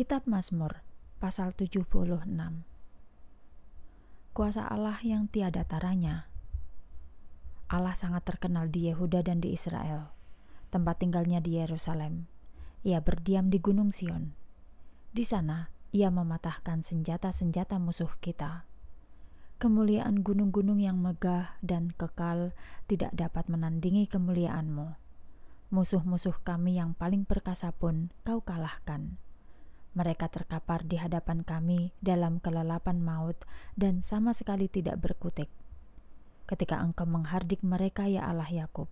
Kitab Mazmur pasal 76 Kuasa Allah yang tiada taranya Allah sangat terkenal di Yehuda dan di Israel tempat tinggalnya di Yerusalem ia berdiam di gunung Sion di sana ia mematahkan senjata-senjata musuh kita kemuliaan gunung-gunung yang megah dan kekal tidak dapat menandingi kemuliaanmu musuh-musuh kami yang paling perkasa pun kau kalahkan mereka terkapar di hadapan kami dalam kelelapan maut dan sama sekali tidak berkutik. Ketika engkau menghardik mereka ya Allah Yakub,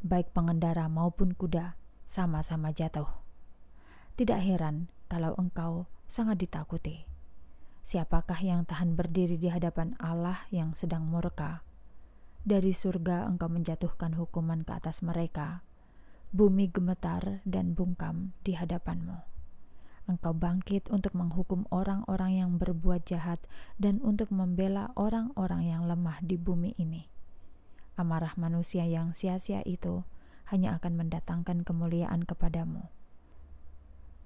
baik pengendara maupun kuda, sama-sama jatuh. Tidak heran kalau engkau sangat ditakuti. Siapakah yang tahan berdiri di hadapan Allah yang sedang murka? Dari surga engkau menjatuhkan hukuman ke atas mereka. Bumi gemetar dan bungkam di hadapanmu engkau bangkit untuk menghukum orang-orang yang berbuat jahat dan untuk membela orang-orang yang lemah di bumi ini. Amarah manusia yang sia-sia itu hanya akan mendatangkan kemuliaan kepadamu.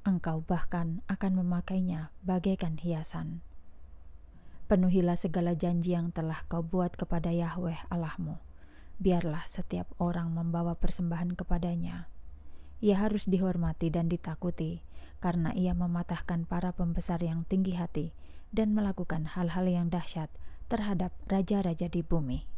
Engkau bahkan akan memakainya bagaikan hiasan. Penuhilah segala janji yang telah kau buat kepada Yahweh Allahmu. Biarlah setiap orang membawa persembahan kepadanya ia harus dihormati dan ditakuti, karena ia mematahkan para pembesar yang tinggi hati dan melakukan hal-hal yang dahsyat terhadap raja-raja di bumi.